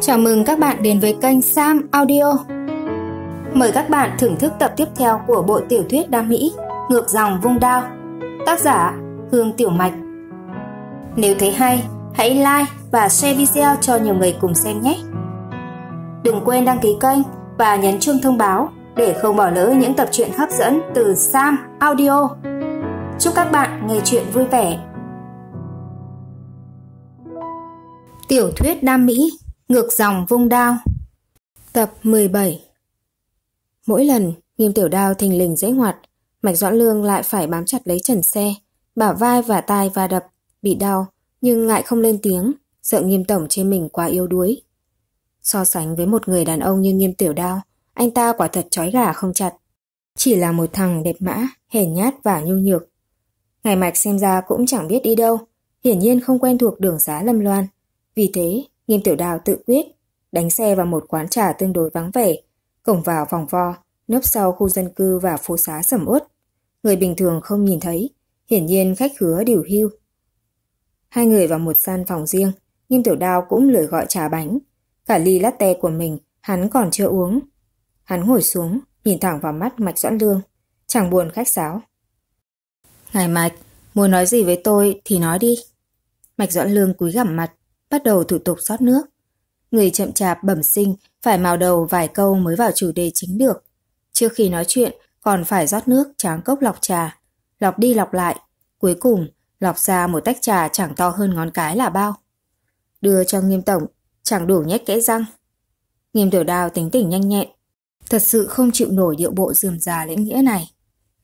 Chào mừng các bạn đến với kênh Sam Audio. Mời các bạn thưởng thức tập tiếp theo của bộ tiểu thuyết đam mỹ Ngược dòng vung đao. Tác giả Hương Tiểu Mạch. Nếu thấy hay, hãy like và share video cho nhiều người cùng xem nhé. Đừng quên đăng ký kênh và nhấn chuông thông báo để không bỏ lỡ những tập truyện hấp dẫn từ Sam Audio. Chúc các bạn nghe truyện vui vẻ. Tiểu thuyết đam mỹ Ngược dòng vung đao Tập 17 Mỗi lần nghiêm tiểu đao thình lình dễ hoạt Mạch Doãn Lương lại phải bám chặt lấy trần xe Bả vai và tai và đập Bị đau nhưng ngại không lên tiếng Sợ nghiêm tổng trên mình quá yếu đuối So sánh với một người đàn ông như nghiêm tiểu đao Anh ta quả thật trói gà không chặt Chỉ là một thằng đẹp mã Hèn nhát và nhu nhược Ngày mạch xem ra cũng chẳng biết đi đâu Hiển nhiên không quen thuộc đường xá lâm loan Vì thế Nghiêm Tiểu Đào tự quyết, đánh xe vào một quán trà tương đối vắng vẻ, cổng vào phòng vo, nấp sau khu dân cư và phố xá sầm uất. Người bình thường không nhìn thấy, hiển nhiên khách khứa điều hưu. Hai người vào một gian phòng riêng, Nghiêm Tiểu Đao cũng lười gọi trà bánh. Cả ly latte của mình, hắn còn chưa uống. Hắn ngồi xuống, nhìn thẳng vào mắt Mạch Doãn Lương, chẳng buồn khách sáo. Ngài Mạch, muốn nói gì với tôi thì nói đi. Mạch Doãn Lương cúi gằm mặt, bắt đầu thủ tục rót nước. Người chậm chạp bẩm sinh phải mào đầu vài câu mới vào chủ đề chính được. Trước khi nói chuyện còn phải rót nước tráng cốc lọc trà, lọc đi lọc lại. Cuối cùng, lọc ra một tách trà chẳng to hơn ngón cái là bao. Đưa cho nghiêm tổng, chẳng đủ nhét kẽ răng. Nghiêm tiểu đào tính tỉnh nhanh nhẹn, thật sự không chịu nổi điệu bộ dườm già lễ nghĩa này.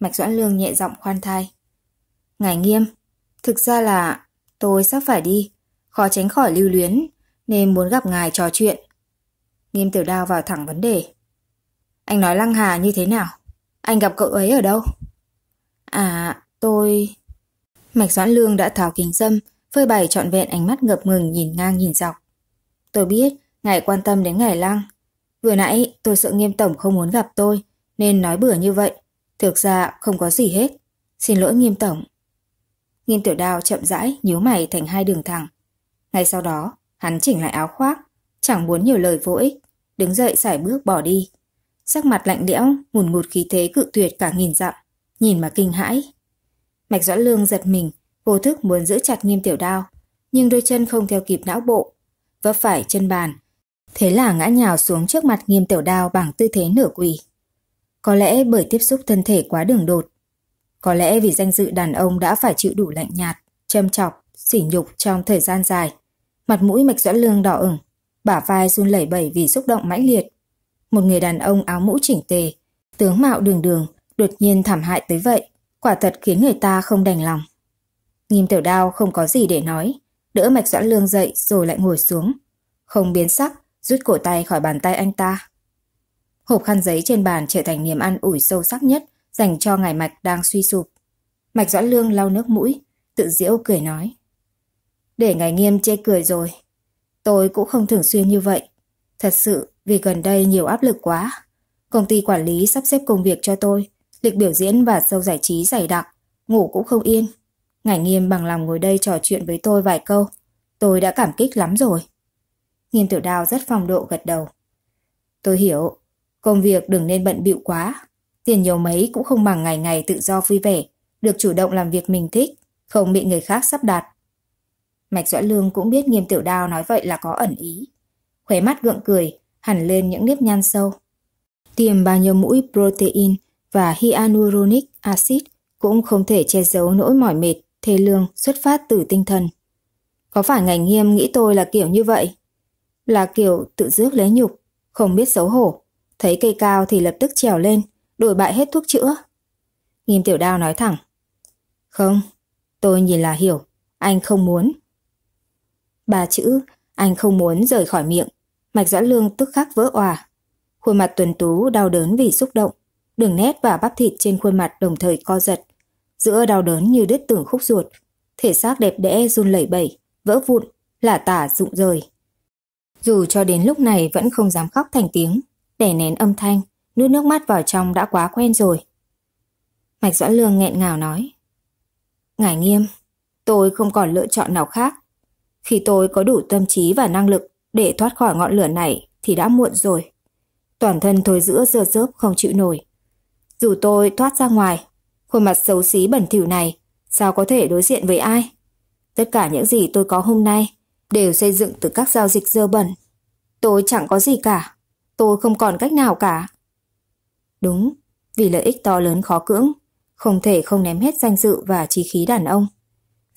Mạch Doãn Lương nhẹ giọng khoan thai. Ngài nghiêm, thực ra là tôi sắp phải đi, khó tránh khỏi lưu luyến, nên muốn gặp ngài trò chuyện. Nghiêm tiểu đao vào thẳng vấn đề. Anh nói Lăng Hà như thế nào? Anh gặp cậu ấy ở đâu? À, tôi... Mạch Doãn Lương đã tháo kính dâm, phơi bày trọn vẹn ánh mắt ngập ngừng nhìn ngang nhìn dọc. Tôi biết, ngài quan tâm đến ngài Lăng. Vừa nãy tôi sợ nghiêm tổng không muốn gặp tôi, nên nói bừa như vậy. Thực ra không có gì hết. Xin lỗi nghiêm tổng. Nghiêm tiểu đào chậm rãi, nhíu mày thành hai đường thẳng. Ngay sau đó, hắn chỉnh lại áo khoác, chẳng muốn nhiều lời vô ích, đứng dậy sải bước bỏ đi. Sắc mặt lạnh lẽo, ngùn ngụt khí thế cự tuyệt cả nghìn dặm, nhìn mà kinh hãi. Mạch Doãn Lương giật mình, vô thức muốn giữ chặt Nghiêm Tiểu Đao, nhưng đôi chân không theo kịp não bộ, vấp phải chân bàn. Thế là ngã nhào xuống trước mặt Nghiêm Tiểu Đao bằng tư thế nửa quỳ. Có lẽ bởi tiếp xúc thân thể quá đường đột, có lẽ vì danh dự đàn ông đã phải chịu đủ lạnh nhạt, châm chọc, sỉ nhục trong thời gian dài, mặt mũi mạch dã lương đỏ ửng, bả vai run lẩy bẩy vì xúc động mãnh liệt. Một người đàn ông áo mũ chỉnh tề, tướng mạo đường đường, đột nhiên thảm hại tới vậy, quả thật khiến người ta không đành lòng. Nghiêm tiểu đao không có gì để nói, đỡ mạch dã lương dậy rồi lại ngồi xuống. Không biến sắc, rút cổ tay khỏi bàn tay anh ta. Hộp khăn giấy trên bàn trở thành niềm ăn ủi sâu sắc nhất dành cho ngài mạch đang suy sụp. Mạch dã lương lau nước mũi, tự diễu cười nói. Để ngài nghiêm chê cười rồi. Tôi cũng không thường xuyên như vậy. Thật sự, vì gần đây nhiều áp lực quá. Công ty quản lý sắp xếp công việc cho tôi, lịch biểu diễn và sâu giải trí dày đặc, ngủ cũng không yên. Ngài nghiêm bằng lòng ngồi đây trò chuyện với tôi vài câu. Tôi đã cảm kích lắm rồi. Nghiêm tiểu đao rất phong độ gật đầu. Tôi hiểu, công việc đừng nên bận bịu quá. Tiền nhiều mấy cũng không bằng ngày ngày tự do vui vẻ, được chủ động làm việc mình thích, không bị người khác sắp đặt. Mạch Doãn Lương cũng biết nghiêm tiểu đao nói vậy là có ẩn ý. Khuế mắt gượng cười, hẳn lên những nếp nhăn sâu. Tiềm bao nhiêu mũi protein và hyaluronic acid cũng không thể che giấu nỗi mỏi mệt, thê lương xuất phát từ tinh thần. Có phải ngành nghiêm nghĩ tôi là kiểu như vậy? Là kiểu tự dước lấy nhục, không biết xấu hổ. Thấy cây cao thì lập tức trèo lên, đổi bại hết thuốc chữa. Nghiêm tiểu đao nói thẳng. Không, tôi nhìn là hiểu, anh không muốn. Ba chữ, anh không muốn rời khỏi miệng. Mạch Giã Lương tức khắc vỡ òa. Khuôn mặt tuần tú đau đớn vì xúc động. Đường nét và bắp thịt trên khuôn mặt đồng thời co giật. Giữa đau đớn như đứt từng khúc ruột. Thể xác đẹp đẽ run lẩy bẩy, vỡ vụn, là tả rụng rời. Dù cho đến lúc này vẫn không dám khóc thành tiếng, đè nén âm thanh, nuốt nước mắt vào trong đã quá quen rồi. Mạch Doãn Lương nghẹn ngào nói. Ngài nghiêm, tôi không còn lựa chọn nào khác. Khi tôi có đủ tâm trí và năng lực để thoát khỏi ngọn lửa này thì đã muộn rồi. Toàn thân thối giữa dơ dớp không chịu nổi. Dù tôi thoát ra ngoài, khuôn mặt xấu xí bẩn thỉu này, sao có thể đối diện với ai? Tất cả những gì tôi có hôm nay đều xây dựng từ các giao dịch dơ bẩn. Tôi chẳng có gì cả. Tôi không còn cách nào cả. Đúng, vì lợi ích to lớn khó cưỡng, không thể không ném hết danh dự và trí khí đàn ông.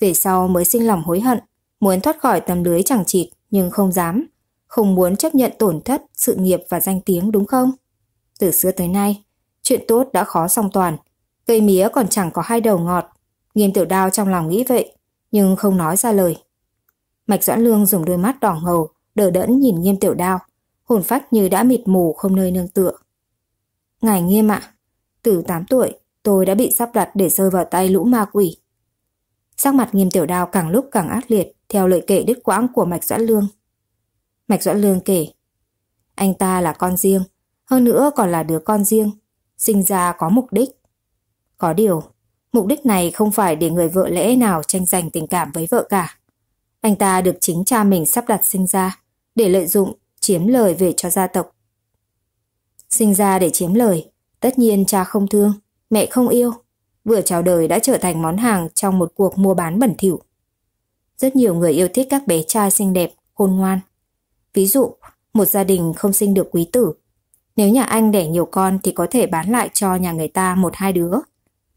Về sau mới sinh lòng hối hận Muốn thoát khỏi tầm lưới chẳng chịt nhưng không dám. Không muốn chấp nhận tổn thất, sự nghiệp và danh tiếng đúng không? Từ xưa tới nay, chuyện tốt đã khó song toàn. Cây mía còn chẳng có hai đầu ngọt. Nghiêm tiểu đao trong lòng nghĩ vậy, nhưng không nói ra lời. Mạch Doãn Lương dùng đôi mắt đỏ ngầu, đờ đẫn nhìn nghiêm tiểu đao. Hồn phách như đã mịt mù không nơi nương tựa. Ngài nghiêm ạ, từ 8 tuổi, tôi đã bị sắp đặt để rơi vào tay lũ ma quỷ. Sắc mặt nghiêm tiểu đao càng lúc càng ác liệt theo lời kể đứt quãng của Mạch Doãn Lương. Mạch Doãn Lương kể, anh ta là con riêng, hơn nữa còn là đứa con riêng, sinh ra có mục đích. Có điều, mục đích này không phải để người vợ lẽ nào tranh giành tình cảm với vợ cả. Anh ta được chính cha mình sắp đặt sinh ra để lợi dụng, chiếm lời về cho gia tộc. Sinh ra để chiếm lời, tất nhiên cha không thương, mẹ không yêu, vừa chào đời đã trở thành món hàng trong một cuộc mua bán bẩn thỉu. Rất nhiều người yêu thích các bé trai xinh đẹp, khôn ngoan. Ví dụ, một gia đình không sinh được quý tử. Nếu nhà anh đẻ nhiều con thì có thể bán lại cho nhà người ta một hai đứa.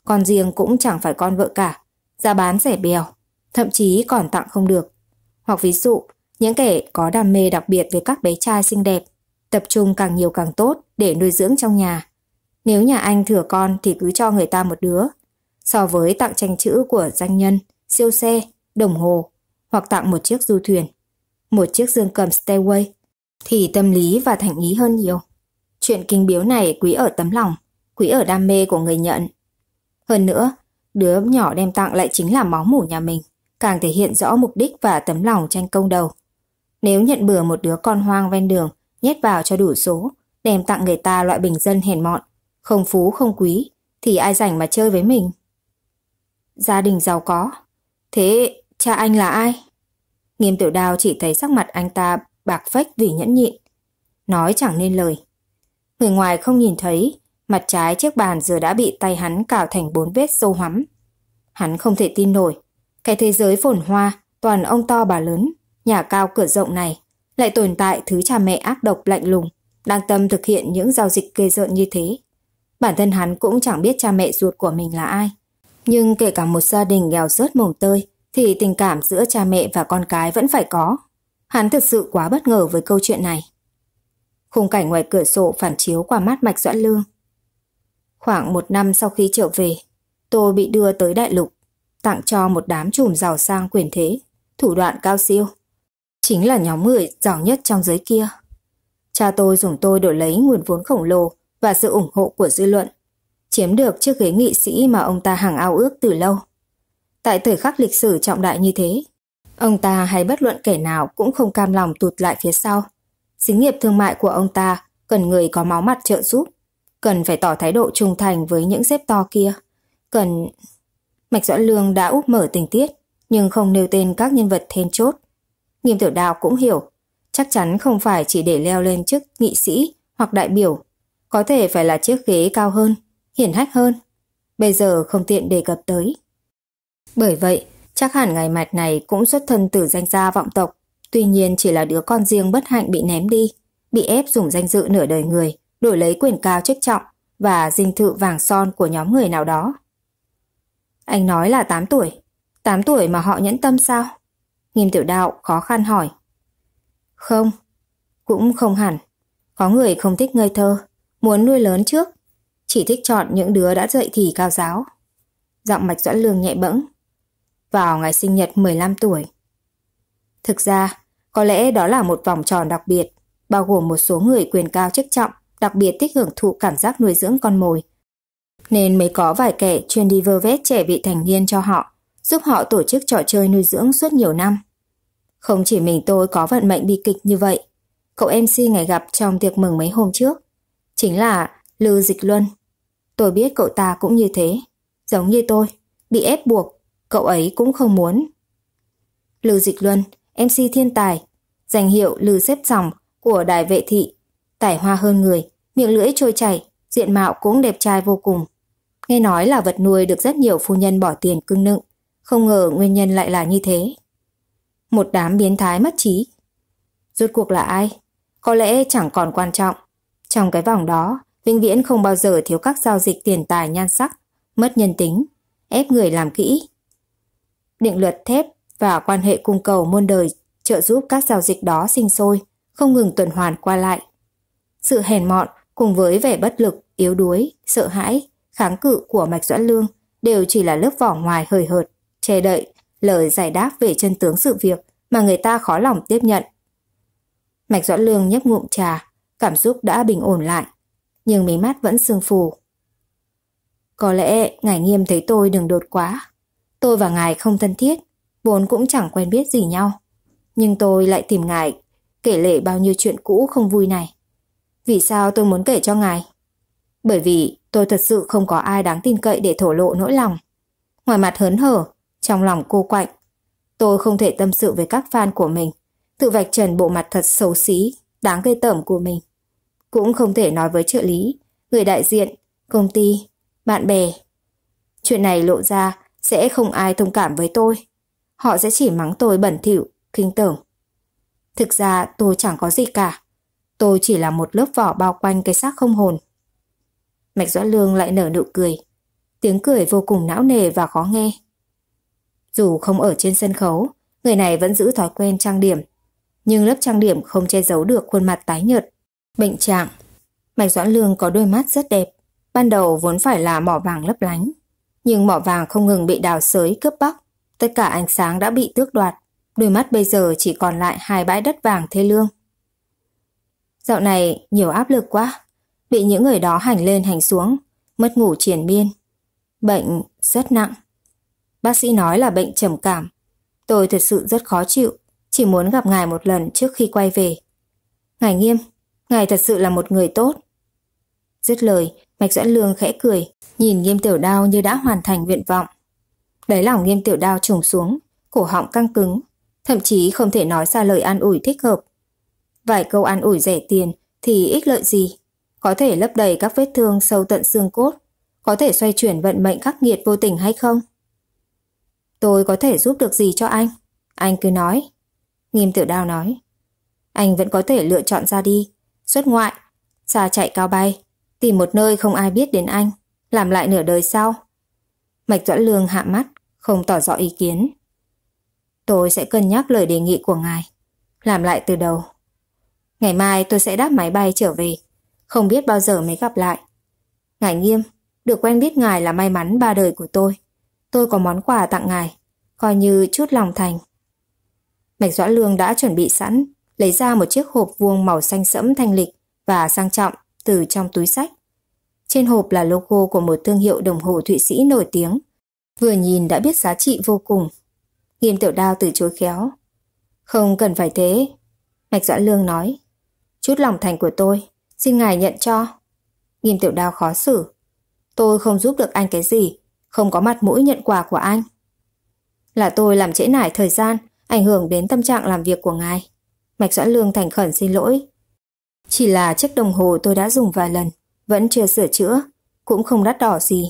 Con riêng cũng chẳng phải con vợ cả, giá bán rẻ bèo, thậm chí còn tặng không được. Hoặc ví dụ, những kẻ có đam mê đặc biệt với các bé trai xinh đẹp, tập trung càng nhiều càng tốt để nuôi dưỡng trong nhà. Nếu nhà anh thừa con thì cứ cho người ta một đứa. So với tặng tranh chữ của danh nhân, siêu xe đồng hồ hoặc tặng một chiếc du thuyền, một chiếc dương cầm stairway thì tâm lý và thành ý hơn nhiều. Chuyện kinh biếu này quý ở tấm lòng, quý ở đam mê của người nhận. Hơn nữa, đứa nhỏ đem tặng lại chính là máu mủ nhà mình, càng thể hiện rõ mục đích và tấm lòng tranh công đầu. Nếu nhận bừa một đứa con hoang ven đường, nhét vào cho đủ số, đem tặng người ta loại bình dân hèn mọn, không phú không quý, thì ai rảnh mà chơi với mình. Gia đình giàu có, Thế cha anh là ai? Nghiêm tiểu đào chỉ thấy sắc mặt anh ta bạc phách vì nhẫn nhịn. Nói chẳng nên lời. Người ngoài không nhìn thấy, mặt trái chiếc bàn giờ đã bị tay hắn cào thành bốn vết sâu hoắm. Hắn không thể tin nổi. Cái thế giới phồn hoa, toàn ông to bà lớn, nhà cao cửa rộng này, lại tồn tại thứ cha mẹ ác độc lạnh lùng, đang tâm thực hiện những giao dịch ghê rợn như thế. Bản thân hắn cũng chẳng biết cha mẹ ruột của mình là ai. Nhưng kể cả một gia đình nghèo rớt mồng tơi, thì tình cảm giữa cha mẹ và con cái vẫn phải có. Hắn thật sự quá bất ngờ với câu chuyện này. Khung cảnh ngoài cửa sổ phản chiếu qua mắt Mạch Doãn Lương. Khoảng một năm sau khi trở về, tôi bị đưa tới đại lục, tặng cho một đám trùm giàu sang quyền thế, thủ đoạn cao siêu. Chính là nhóm người giàu nhất trong giới kia. Cha tôi dùng tôi đổi lấy nguồn vốn khổng lồ và sự ủng hộ của dư luận chiếm được chiếc ghế nghị sĩ mà ông ta hàng ao ước từ lâu. Tại thời khắc lịch sử trọng đại như thế, ông ta hay bất luận kẻ nào cũng không cam lòng tụt lại phía sau. Xí nghiệp thương mại của ông ta cần người có máu mặt trợ giúp, cần phải tỏ thái độ trung thành với những xếp to kia, cần... Mạch Doãn Lương đã úp mở tình tiết, nhưng không nêu tên các nhân vật then chốt. Nghiêm tiểu đào cũng hiểu, chắc chắn không phải chỉ để leo lên chức nghị sĩ hoặc đại biểu, có thể phải là chiếc ghế cao hơn hiển hách hơn. Bây giờ không tiện đề cập tới. Bởi vậy, chắc hẳn ngày mạch này cũng xuất thân từ danh gia vọng tộc, tuy nhiên chỉ là đứa con riêng bất hạnh bị ném đi, bị ép dùng danh dự nửa đời người, đổi lấy quyền cao chức trọng và dinh thự vàng son của nhóm người nào đó. Anh nói là 8 tuổi, 8 tuổi mà họ nhẫn tâm sao? Nghiêm tiểu đạo khó khăn hỏi. Không, cũng không hẳn. Có người không thích ngây thơ, muốn nuôi lớn trước, chỉ thích chọn những đứa đã dậy thì cao giáo. Giọng Mạch Doãn Lương nhẹ bẫng. Vào ngày sinh nhật 15 tuổi. Thực ra, có lẽ đó là một vòng tròn đặc biệt, bao gồm một số người quyền cao chức trọng, đặc biệt thích hưởng thụ cảm giác nuôi dưỡng con mồi. Nên mới có vài kẻ chuyên đi vơ vét trẻ vị thành niên cho họ, giúp họ tổ chức trò chơi nuôi dưỡng suốt nhiều năm. Không chỉ mình tôi có vận mệnh bi kịch như vậy, cậu MC ngày gặp trong tiệc mừng mấy hôm trước, chính là Lư Dịch Luân. Tôi biết cậu ta cũng như thế. Giống như tôi, bị ép buộc, cậu ấy cũng không muốn. Lưu Dịch Luân, MC thiên tài, danh hiệu Lưu xếp sòng của đài vệ thị, tải hoa hơn người, miệng lưỡi trôi chảy, diện mạo cũng đẹp trai vô cùng. Nghe nói là vật nuôi được rất nhiều phu nhân bỏ tiền cưng nựng, không ngờ nguyên nhân lại là như thế. Một đám biến thái mất trí. Rốt cuộc là ai? Có lẽ chẳng còn quan trọng. Trong cái vòng đó, vĩnh viễn không bao giờ thiếu các giao dịch tiền tài nhan sắc, mất nhân tính, ép người làm kỹ. Định luật thép và quan hệ cung cầu muôn đời trợ giúp các giao dịch đó sinh sôi, không ngừng tuần hoàn qua lại. Sự hèn mọn cùng với vẻ bất lực, yếu đuối, sợ hãi, kháng cự của Mạch Doãn Lương đều chỉ là lớp vỏ ngoài hời hợt, che đậy, lời giải đáp về chân tướng sự việc mà người ta khó lòng tiếp nhận. Mạch Doãn Lương nhấp ngụm trà, cảm xúc đã bình ổn lại, nhưng mí mắt vẫn sương phù. Có lẽ ngài nghiêm thấy tôi đừng đột quá. Tôi và ngài không thân thiết, vốn cũng chẳng quen biết gì nhau. Nhưng tôi lại tìm ngài kể lệ bao nhiêu chuyện cũ không vui này. Vì sao tôi muốn kể cho ngài? Bởi vì tôi thật sự không có ai đáng tin cậy để thổ lộ nỗi lòng. Ngoài mặt hớn hở, trong lòng cô quạnh. Tôi không thể tâm sự với các fan của mình, tự vạch trần bộ mặt thật xấu xí, đáng gây tởm của mình cũng không thể nói với trợ lý, người đại diện, công ty, bạn bè. Chuyện này lộ ra sẽ không ai thông cảm với tôi. Họ sẽ chỉ mắng tôi bẩn thỉu, kinh tởm. Thực ra tôi chẳng có gì cả. Tôi chỉ là một lớp vỏ bao quanh cái xác không hồn. Mạch Doãn Lương lại nở nụ cười. Tiếng cười vô cùng não nề và khó nghe. Dù không ở trên sân khấu, người này vẫn giữ thói quen trang điểm. Nhưng lớp trang điểm không che giấu được khuôn mặt tái nhợt Bệnh trạng Mạch Doãn Lương có đôi mắt rất đẹp, ban đầu vốn phải là mỏ vàng lấp lánh. Nhưng mỏ vàng không ngừng bị đào sới cướp bóc, tất cả ánh sáng đã bị tước đoạt, đôi mắt bây giờ chỉ còn lại hai bãi đất vàng thê lương. Dạo này nhiều áp lực quá, bị những người đó hành lên hành xuống, mất ngủ triển miên. Bệnh rất nặng. Bác sĩ nói là bệnh trầm cảm. Tôi thật sự rất khó chịu, chỉ muốn gặp ngài một lần trước khi quay về. Ngài nghiêm, ngài thật sự là một người tốt. Dứt lời, Mạch Doãn Lương khẽ cười, nhìn nghiêm tiểu đao như đã hoàn thành nguyện vọng. Đáy lòng nghiêm tiểu đao trùng xuống, cổ họng căng cứng, thậm chí không thể nói ra lời an ủi thích hợp. Vài câu an ủi rẻ tiền thì ích lợi gì? Có thể lấp đầy các vết thương sâu tận xương cốt, có thể xoay chuyển vận mệnh khắc nghiệt vô tình hay không? Tôi có thể giúp được gì cho anh? Anh cứ nói. Nghiêm tiểu đao nói. Anh vẫn có thể lựa chọn ra đi, xuất ngoại, xa chạy cao bay, tìm một nơi không ai biết đến anh, làm lại nửa đời sau. Mạch Doãn Lương hạ mắt, không tỏ rõ ý kiến. Tôi sẽ cân nhắc lời đề nghị của ngài, làm lại từ đầu. Ngày mai tôi sẽ đáp máy bay trở về, không biết bao giờ mới gặp lại. Ngài nghiêm, được quen biết ngài là may mắn ba đời của tôi. Tôi có món quà tặng ngài, coi như chút lòng thành. Mạch Doãn Lương đã chuẩn bị sẵn, lấy ra một chiếc hộp vuông màu xanh sẫm thanh lịch và sang trọng từ trong túi sách. Trên hộp là logo của một thương hiệu đồng hồ Thụy Sĩ nổi tiếng. Vừa nhìn đã biết giá trị vô cùng. Nghiêm tiểu đao từ chối khéo. Không cần phải thế. Mạch Doãn Lương nói. Chút lòng thành của tôi, xin ngài nhận cho. Nghiêm tiểu đao khó xử. Tôi không giúp được anh cái gì, không có mặt mũi nhận quà của anh. Là tôi làm trễ nải thời gian, ảnh hưởng đến tâm trạng làm việc của ngài. Mạch Doãn Lương thành khẩn xin lỗi. Chỉ là chiếc đồng hồ tôi đã dùng vài lần, vẫn chưa sửa chữa, cũng không đắt đỏ gì.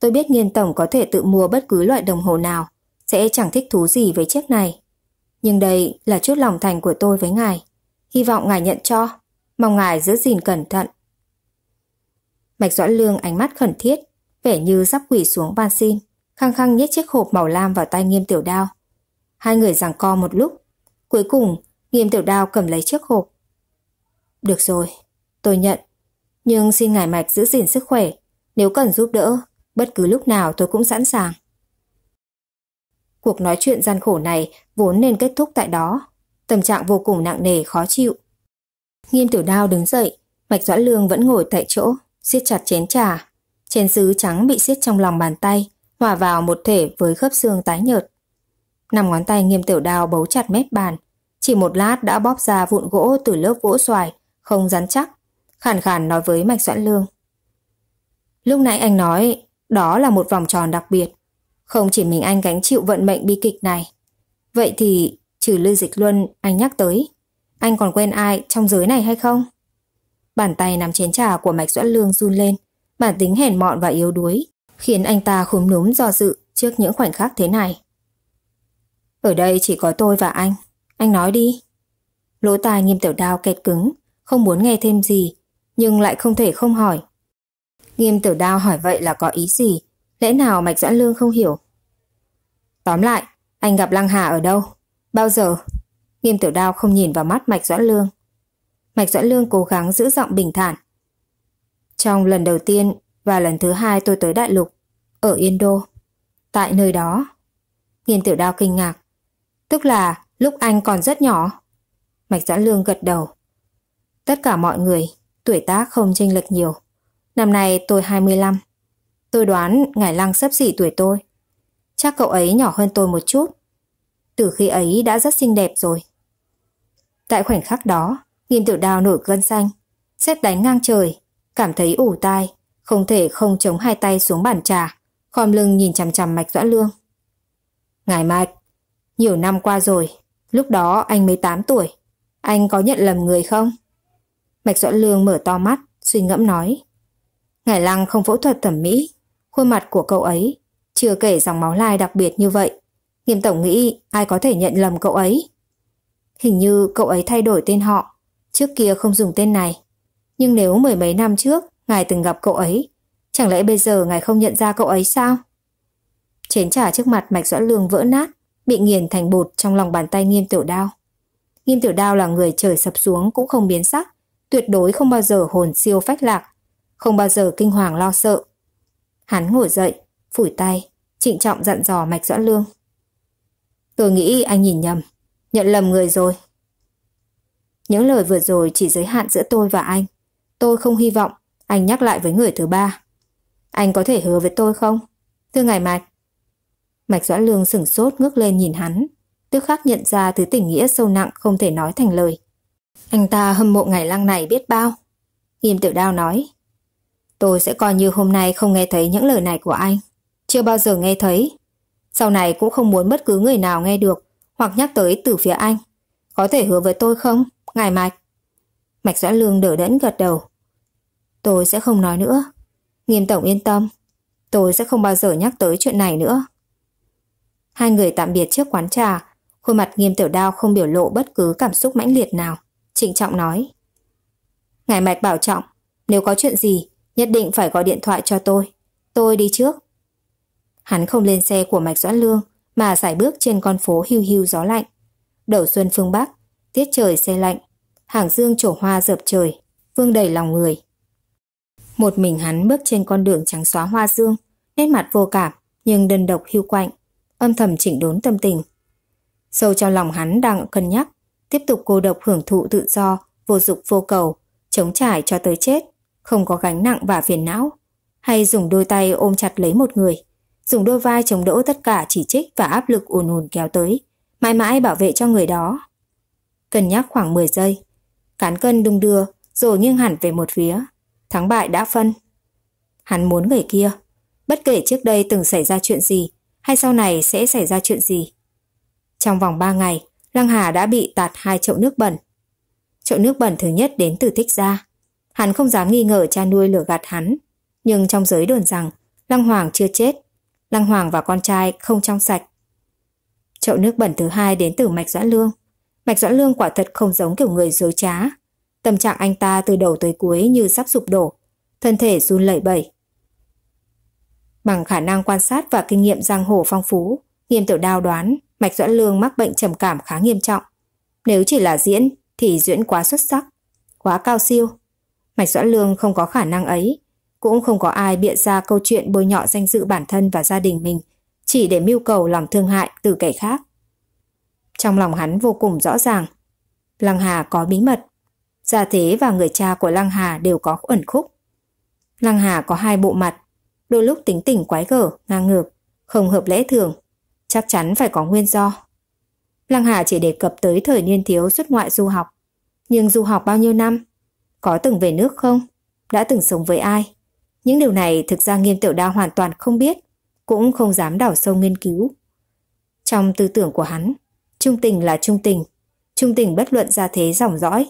Tôi biết Nghiên Tổng có thể tự mua bất cứ loại đồng hồ nào, sẽ chẳng thích thú gì với chiếc này. Nhưng đây là chút lòng thành của tôi với ngài. Hy vọng ngài nhận cho, mong ngài giữ gìn cẩn thận. Mạch Doãn Lương ánh mắt khẩn thiết, vẻ như sắp quỷ xuống ban xin, khăng khăng nhét chiếc hộp màu lam vào tay nghiêm tiểu đao. Hai người giằng co một lúc, cuối cùng Nghiêm tiểu đao cầm lấy chiếc hộp. Được rồi, tôi nhận. Nhưng xin ngài mạch giữ gìn sức khỏe. Nếu cần giúp đỡ, bất cứ lúc nào tôi cũng sẵn sàng. Cuộc nói chuyện gian khổ này vốn nên kết thúc tại đó. Tâm trạng vô cùng nặng nề khó chịu. Nghiêm tiểu đao đứng dậy, Mạch Doãn Lương vẫn ngồi tại chỗ, siết chặt chén trà. Chén sứ trắng bị siết trong lòng bàn tay, hòa vào một thể với khớp xương tái nhợt. Năm ngón tay nghiêm tiểu đao bấu chặt mép bàn, chỉ một lát đã bóp ra vụn gỗ từ lớp gỗ xoài, không rắn chắc. Khản khàn nói với Mạch soạn Lương. Lúc nãy anh nói, đó là một vòng tròn đặc biệt. Không chỉ mình anh gánh chịu vận mệnh bi kịch này. Vậy thì, trừ Lư Dịch Luân anh nhắc tới, anh còn quen ai trong giới này hay không? Bàn tay nắm chén trà của Mạch Doãn Lương run lên, bản tính hèn mọn và yếu đuối, khiến anh ta khúm núm do dự trước những khoảnh khắc thế này. Ở đây chỉ có tôi và anh. Anh nói đi. Lỗ tai nghiêm tiểu đao kẹt cứng, không muốn nghe thêm gì, nhưng lại không thể không hỏi. Nghiêm tiểu đao hỏi vậy là có ý gì? Lẽ nào Mạch Doãn Lương không hiểu? Tóm lại, anh gặp Lăng Hà ở đâu? Bao giờ? Nghiêm tiểu đao không nhìn vào mắt Mạch Doãn Lương. Mạch Doãn Lương cố gắng giữ giọng bình thản. Trong lần đầu tiên và lần thứ hai tôi tới Đại Lục, ở Yên Đô. Tại nơi đó. Nghiêm tiểu đao kinh ngạc. Tức là Lúc anh còn rất nhỏ. Mạch doãn Lương gật đầu. Tất cả mọi người, tuổi tác không chênh lệch nhiều. Năm nay tôi 25. Tôi đoán ngài Lăng sấp xỉ tuổi tôi. Chắc cậu ấy nhỏ hơn tôi một chút. Từ khi ấy đã rất xinh đẹp rồi. Tại khoảnh khắc đó, Nghiêm Tiểu Đào nổi gân xanh, xét đánh ngang trời, cảm thấy ủ tai, không thể không chống hai tay xuống bàn trà, khom lưng nhìn chằm chằm Mạch Doãn Lương. Ngài Mạch, nhiều năm qua rồi, Lúc đó anh mới 8 tuổi. Anh có nhận lầm người không? Mạch Doãn Lương mở to mắt, suy ngẫm nói. Ngải Lăng không phẫu thuật thẩm mỹ, khuôn mặt của cậu ấy, chưa kể dòng máu lai đặc biệt như vậy. Nghiêm Tổng nghĩ ai có thể nhận lầm cậu ấy. Hình như cậu ấy thay đổi tên họ, trước kia không dùng tên này. Nhưng nếu mười mấy năm trước ngài từng gặp cậu ấy, chẳng lẽ bây giờ ngài không nhận ra cậu ấy sao? Chén trả trước mặt Mạch Doãn Lương vỡ nát, bị nghiền thành bột trong lòng bàn tay nghiêm tiểu đao. Nghiêm tiểu đao là người trời sập xuống cũng không biến sắc, tuyệt đối không bao giờ hồn siêu phách lạc, không bao giờ kinh hoàng lo sợ. Hắn ngồi dậy, phủi tay, trịnh trọng dặn dò Mạch Doãn Lương. Tôi nghĩ anh nhìn nhầm, nhận lầm người rồi. Những lời vừa rồi chỉ giới hạn giữa tôi và anh. Tôi không hy vọng anh nhắc lại với người thứ ba. Anh có thể hứa với tôi không? Thưa ngài Mạch, Mạch Doãn Lương sửng sốt ngước lên nhìn hắn, tức khắc nhận ra thứ tình nghĩa sâu nặng không thể nói thành lời. Anh ta hâm mộ ngày lăng này biết bao. Nghiêm tiểu đao nói, tôi sẽ coi như hôm nay không nghe thấy những lời này của anh. Chưa bao giờ nghe thấy. Sau này cũng không muốn bất cứ người nào nghe được hoặc nhắc tới từ phía anh. Có thể hứa với tôi không, ngài Mạch? Mạch Doãn Lương đỡ đẫn gật đầu. Tôi sẽ không nói nữa. Nghiêm tổng yên tâm, tôi sẽ không bao giờ nhắc tới chuyện này nữa. Hai người tạm biệt trước quán trà, khuôn mặt nghiêm tiểu đao không biểu lộ bất cứ cảm xúc mãnh liệt nào. Trịnh trọng nói. Ngài Mạch bảo trọng, nếu có chuyện gì, nhất định phải gọi điện thoại cho tôi. Tôi đi trước. Hắn không lên xe của Mạch Doãn Lương, mà giải bước trên con phố hưu hưu gió lạnh. Đầu xuân phương Bắc, tiết trời xe lạnh, hàng dương trổ hoa dợp trời, vương đầy lòng người. Một mình hắn bước trên con đường trắng xóa hoa dương, nét mặt vô cảm nhưng đơn độc hưu quạnh âm thầm chỉnh đốn tâm tình. Sâu trong lòng hắn đang cân nhắc, tiếp tục cô độc hưởng thụ tự do, vô dục vô cầu, chống trải cho tới chết, không có gánh nặng và phiền não, hay dùng đôi tay ôm chặt lấy một người, dùng đôi vai chống đỡ tất cả chỉ trích và áp lực ùn ùn kéo tới, mãi mãi bảo vệ cho người đó. Cân nhắc khoảng 10 giây, cán cân đung đưa rồi nghiêng hẳn về một phía, thắng bại đã phân. Hắn muốn người kia, bất kể trước đây từng xảy ra chuyện gì, hay sau này sẽ xảy ra chuyện gì. Trong vòng 3 ngày, Lăng Hà đã bị tạt hai chậu nước bẩn. Chậu nước bẩn thứ nhất đến từ thích gia. Hắn không dám nghi ngờ cha nuôi lừa gạt hắn, nhưng trong giới đồn rằng Lăng Hoàng chưa chết, Lăng Hoàng và con trai không trong sạch. Chậu nước bẩn thứ hai đến từ Mạch Doãn Lương. Mạch Doãn Lương quả thật không giống kiểu người dối trá. Tâm trạng anh ta từ đầu tới cuối như sắp sụp đổ, thân thể run lẩy bẩy, Bằng khả năng quan sát và kinh nghiệm giang hồ phong phú, nghiêm tiểu đao đoán Mạch Doãn Lương mắc bệnh trầm cảm khá nghiêm trọng. Nếu chỉ là diễn thì diễn quá xuất sắc, quá cao siêu. Mạch Doãn Lương không có khả năng ấy, cũng không có ai biện ra câu chuyện bôi nhọ danh dự bản thân và gia đình mình, chỉ để mưu cầu lòng thương hại từ kẻ khác. Trong lòng hắn vô cùng rõ ràng, Lăng Hà có bí mật, gia thế và người cha của Lăng Hà đều có ẩn khúc. Lăng Hà có hai bộ mặt, đôi lúc tính tình quái gở, ngang ngược, không hợp lẽ thường, chắc chắn phải có nguyên do. Lăng Hà chỉ đề cập tới thời niên thiếu xuất ngoại du học, nhưng du học bao nhiêu năm? Có từng về nước không? Đã từng sống với ai? Những điều này thực ra Nghiêm Tiểu Đao hoàn toàn không biết, cũng không dám đảo sâu nghiên cứu. Trong tư tưởng của hắn, trung tình là trung tình, trung tình bất luận ra thế dòng dõi.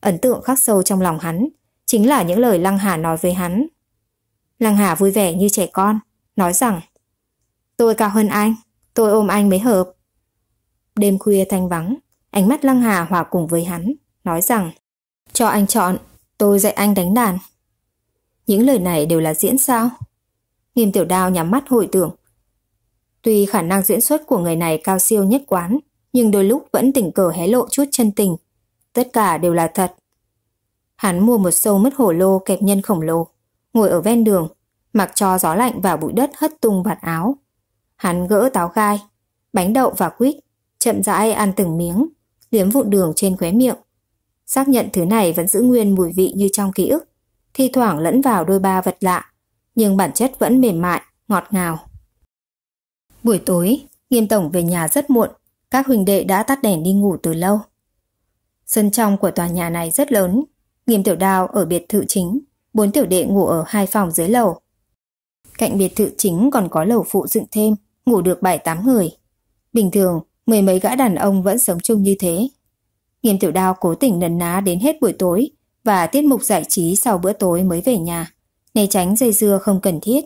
Ấn tượng khắc sâu trong lòng hắn chính là những lời Lăng Hà nói với hắn Lăng Hà vui vẻ như trẻ con, nói rằng Tôi cao hơn anh, tôi ôm anh mới hợp. Đêm khuya thanh vắng, ánh mắt Lăng Hà hòa cùng với hắn, nói rằng Cho anh chọn, tôi dạy anh đánh đàn. Những lời này đều là diễn sao? Nghiêm tiểu đao nhắm mắt hồi tưởng. Tuy khả năng diễn xuất của người này cao siêu nhất quán, nhưng đôi lúc vẫn tình cờ hé lộ chút chân tình. Tất cả đều là thật. Hắn mua một sâu mất hổ lô kẹp nhân khổng lồ, ngồi ở ven đường, mặc cho gió lạnh và bụi đất hất tung vạt áo. Hắn gỡ táo gai, bánh đậu và quýt, chậm rãi ăn từng miếng, liếm vụn đường trên khóe miệng. Xác nhận thứ này vẫn giữ nguyên mùi vị như trong ký ức, thi thoảng lẫn vào đôi ba vật lạ, nhưng bản chất vẫn mềm mại, ngọt ngào. Buổi tối, Nghiêm Tổng về nhà rất muộn, các huynh đệ đã tắt đèn đi ngủ từ lâu. Sân trong của tòa nhà này rất lớn, Nghiêm Tiểu Đào ở biệt thự chính bốn tiểu đệ ngủ ở hai phòng dưới lầu. Cạnh biệt thự chính còn có lầu phụ dựng thêm, ngủ được bảy tám người. Bình thường, mười mấy gã đàn ông vẫn sống chung như thế. Nghiêm tiểu đao cố tình nấn ná đến hết buổi tối và tiết mục giải trí sau bữa tối mới về nhà, né tránh dây dưa không cần thiết.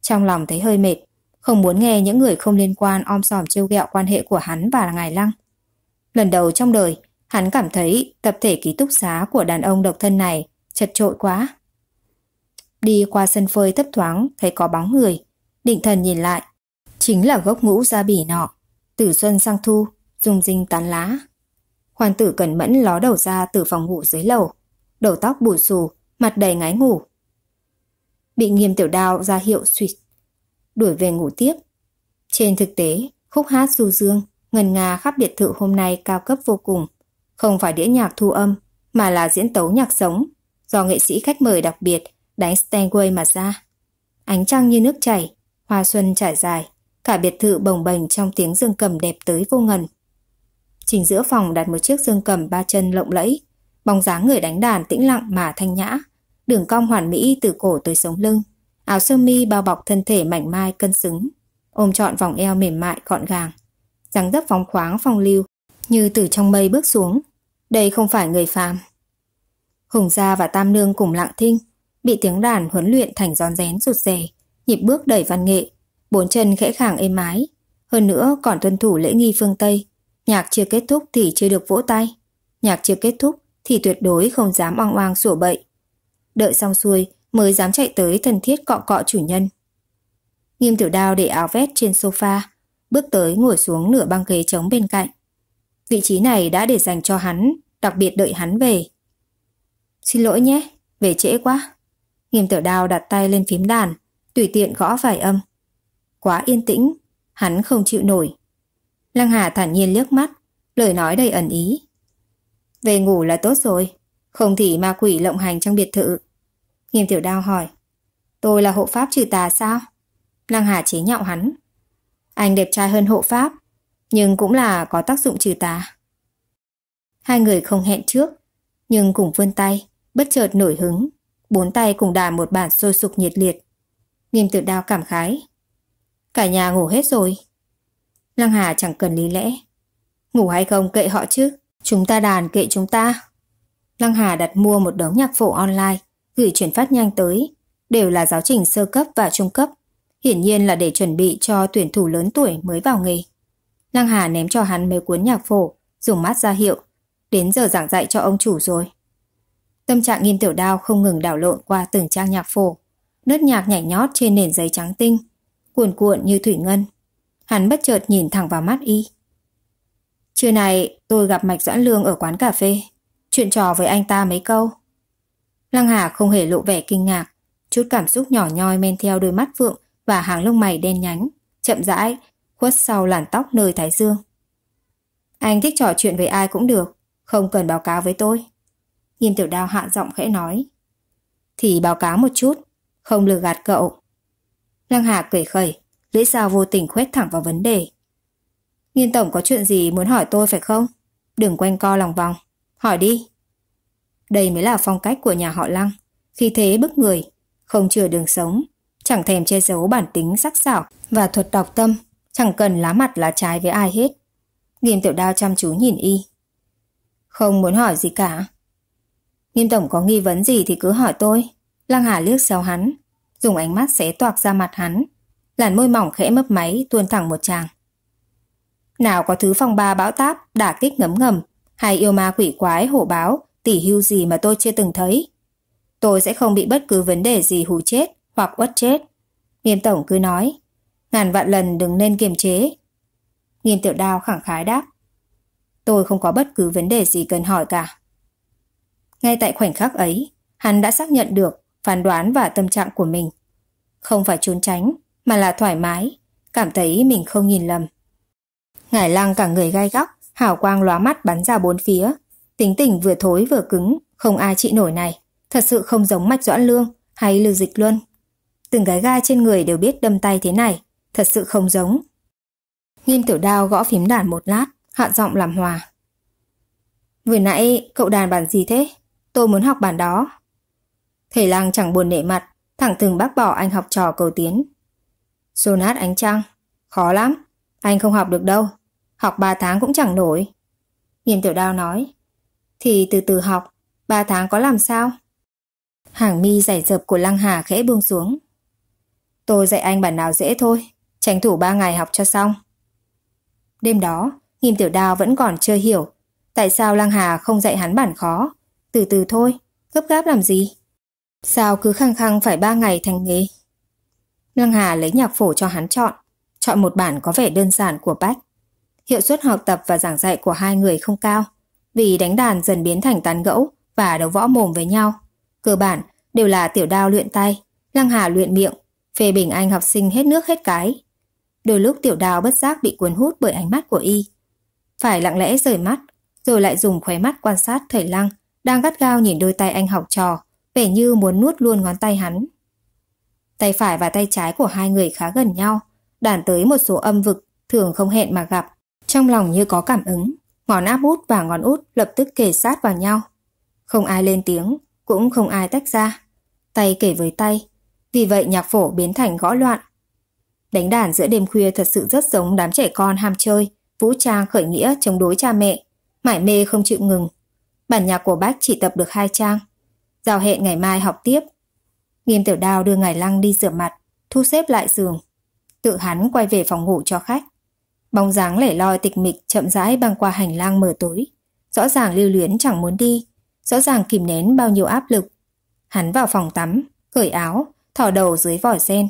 Trong lòng thấy hơi mệt, không muốn nghe những người không liên quan om sòm trêu ghẹo quan hệ của hắn và Ngài Lăng. Lần đầu trong đời, hắn cảm thấy tập thể ký túc xá của đàn ông độc thân này chật trội quá. Đi qua sân phơi thấp thoáng thấy có bóng người. Định thần nhìn lại. Chính là gốc ngũ gia bỉ nọ. tử xuân sang thu, dùng dinh tán lá. Hoàng tử cẩn mẫn ló đầu ra từ phòng ngủ dưới lầu. Đầu tóc bù xù, mặt đầy ngái ngủ. Bị nghiêm tiểu đao ra hiệu suỵt. Đuổi về ngủ tiếp. Trên thực tế, khúc hát du dương, ngân nga khắp biệt thự hôm nay cao cấp vô cùng. Không phải đĩa nhạc thu âm, mà là diễn tấu nhạc sống, do nghệ sĩ khách mời đặc biệt đánh Stanway mà ra. Ánh trăng như nước chảy, hoa xuân trải dài, cả biệt thự bồng bềnh trong tiếng dương cầm đẹp tới vô ngần. Chính giữa phòng đặt một chiếc dương cầm ba chân lộng lẫy, bóng dáng người đánh đàn tĩnh lặng mà thanh nhã, đường cong hoàn mỹ từ cổ tới sống lưng, áo sơ mi bao bọc thân thể mảnh mai cân xứng, ôm trọn vòng eo mềm mại gọn gàng, dáng dấp phóng khoáng phong lưu, như từ trong mây bước xuống. Đây không phải người phàm. Hùng gia và Tam Nương cùng lặng thinh, bị tiếng đàn huấn luyện thành giòn rén sụt rè, nhịp bước đẩy văn nghệ, bốn chân khẽ khàng êm ái. Hơn nữa còn tuân thủ lễ nghi phương Tây, nhạc chưa kết thúc thì chưa được vỗ tay, nhạc chưa kết thúc thì tuyệt đối không dám oang oang sủa bậy. Đợi xong xuôi mới dám chạy tới thân thiết cọ cọ chủ nhân. Nghiêm tiểu đao để áo vét trên sofa, bước tới ngồi xuống nửa băng ghế trống bên cạnh. Vị trí này đã để dành cho hắn, đặc biệt đợi hắn về. Xin lỗi nhé, về trễ quá. Nghiêm Tiểu đào đặt tay lên phím đàn, tùy tiện gõ vài âm. Quá yên tĩnh, hắn không chịu nổi. Lăng Hà thản nhiên liếc mắt, lời nói đầy ẩn ý. Về ngủ là tốt rồi, không thì ma quỷ lộng hành trong biệt thự. Nghiêm tiểu Đào hỏi, tôi là hộ pháp trừ tà sao? Lăng Hà chế nhạo hắn. Anh đẹp trai hơn hộ pháp, nhưng cũng là có tác dụng trừ tà. Hai người không hẹn trước, nhưng cùng vươn tay, bất chợt nổi hứng, bốn tay cùng đà một bản sôi sục nhiệt liệt. Nghiêm tự đao cảm khái. Cả nhà ngủ hết rồi. Lăng Hà chẳng cần lý lẽ. Ngủ hay không kệ họ chứ, chúng ta đàn kệ chúng ta. Lăng Hà đặt mua một đống nhạc phổ online, gửi chuyển phát nhanh tới, đều là giáo trình sơ cấp và trung cấp, hiển nhiên là để chuẩn bị cho tuyển thủ lớn tuổi mới vào nghề. Lăng Hà ném cho hắn mấy cuốn nhạc phổ, dùng mắt ra hiệu, đến giờ giảng dạy cho ông chủ rồi. Tâm trạng nghiên tiểu đao không ngừng đảo lộn qua từng trang nhạc phổ. nốt nhạc nhảy nhót trên nền giấy trắng tinh, cuồn cuộn như thủy ngân. Hắn bất chợt nhìn thẳng vào mắt y. Trưa này tôi gặp Mạch Doãn Lương ở quán cà phê, chuyện trò với anh ta mấy câu. Lăng Hà không hề lộ vẻ kinh ngạc, chút cảm xúc nhỏ nhoi men theo đôi mắt vượng và hàng lông mày đen nhánh, chậm rãi, khuất sau làn tóc nơi thái dương. Anh thích trò chuyện với ai cũng được, không cần báo cáo với tôi. Nghiêm tiểu đao hạ giọng khẽ nói. Thì báo cáo một chút, không lừa gạt cậu. Lăng Hà cười khẩy, lưỡi dao vô tình khuét thẳng vào vấn đề. Nghiêm tổng có chuyện gì muốn hỏi tôi phải không? Đừng quanh co lòng vòng, hỏi đi. Đây mới là phong cách của nhà họ Lăng, khi thế bức người, không chừa đường sống, chẳng thèm che giấu bản tính sắc sảo và thuật đọc tâm, chẳng cần lá mặt lá trái với ai hết. Nghiêm tiểu đao chăm chú nhìn y. Không muốn hỏi gì cả, Nghiêm Tổng có nghi vấn gì thì cứ hỏi tôi. Lăng Hà liếc xéo hắn, dùng ánh mắt xé toạc ra mặt hắn. Làn môi mỏng khẽ mấp máy tuôn thẳng một tràng. Nào có thứ phong ba bão táp, đả kích ngấm ngầm, hay yêu ma quỷ quái hổ báo, tỉ hưu gì mà tôi chưa từng thấy. Tôi sẽ không bị bất cứ vấn đề gì hù chết hoặc uất chết. Nghiêm Tổng cứ nói, ngàn vạn lần đừng nên kiềm chế. Nghiêm Tiểu Đao khẳng khái đáp, tôi không có bất cứ vấn đề gì cần hỏi cả. Ngay tại khoảnh khắc ấy, hắn đã xác nhận được phán đoán và tâm trạng của mình. Không phải trốn tránh, mà là thoải mái, cảm thấy mình không nhìn lầm. Ngải lang cả người gai góc, hào quang lóa mắt bắn ra bốn phía. Tính tình vừa thối vừa cứng, không ai trị nổi này. Thật sự không giống Mạch Doãn Lương hay Lưu Dịch luôn. Từng gái gai trên người đều biết đâm tay thế này, thật sự không giống. Nghiêm tiểu đao gõ phím đàn một lát, hạ giọng làm hòa. Vừa nãy cậu đàn bản gì thế? tôi muốn học bản đó. Thầy lang chẳng buồn nể mặt, thẳng thừng bác bỏ anh học trò cầu tiến. Sonat ánh trăng, khó lắm, anh không học được đâu, học 3 tháng cũng chẳng nổi. Nghiêm tiểu đao nói, thì từ từ học, 3 tháng có làm sao? Hàng mi giải dập của Lăng Hà khẽ buông xuống. Tôi dạy anh bản nào dễ thôi, tranh thủ 3 ngày học cho xong. Đêm đó, Nghiêm Tiểu Đao vẫn còn chưa hiểu tại sao Lăng Hà không dạy hắn bản khó từ từ thôi, gấp gáp làm gì? Sao cứ khăng khăng phải ba ngày thành nghề? Lăng Hà lấy nhạc phổ cho hắn chọn, chọn một bản có vẻ đơn giản của Bách. Hiệu suất học tập và giảng dạy của hai người không cao, vì đánh đàn dần biến thành tán gẫu và đấu võ mồm với nhau. Cơ bản đều là tiểu đao luyện tay, Lăng Hà luyện miệng, phê bình anh học sinh hết nước hết cái. Đôi lúc tiểu đao bất giác bị cuốn hút bởi ánh mắt của y. Phải lặng lẽ rời mắt, rồi lại dùng khóe mắt quan sát thầy Lăng đang gắt gao nhìn đôi tay anh học trò, vẻ như muốn nuốt luôn ngón tay hắn. Tay phải và tay trái của hai người khá gần nhau, đàn tới một số âm vực thường không hẹn mà gặp, trong lòng như có cảm ứng, ngón áp út và ngón út lập tức kề sát vào nhau. Không ai lên tiếng, cũng không ai tách ra, tay kể với tay, vì vậy nhạc phổ biến thành gõ loạn. Đánh đàn giữa đêm khuya thật sự rất giống đám trẻ con ham chơi, vũ trang khởi nghĩa chống đối cha mẹ, mải mê không chịu ngừng, Bản nhạc của bác chỉ tập được hai trang. Giao hẹn ngày mai học tiếp. Nghiêm tiểu đao đưa ngài lăng đi rửa mặt, thu xếp lại giường. Tự hắn quay về phòng ngủ cho khách. Bóng dáng lẻ loi tịch mịch chậm rãi băng qua hành lang mờ tối. Rõ ràng lưu luyến chẳng muốn đi, rõ ràng kìm nén bao nhiêu áp lực. Hắn vào phòng tắm, cởi áo, thỏ đầu dưới vòi sen.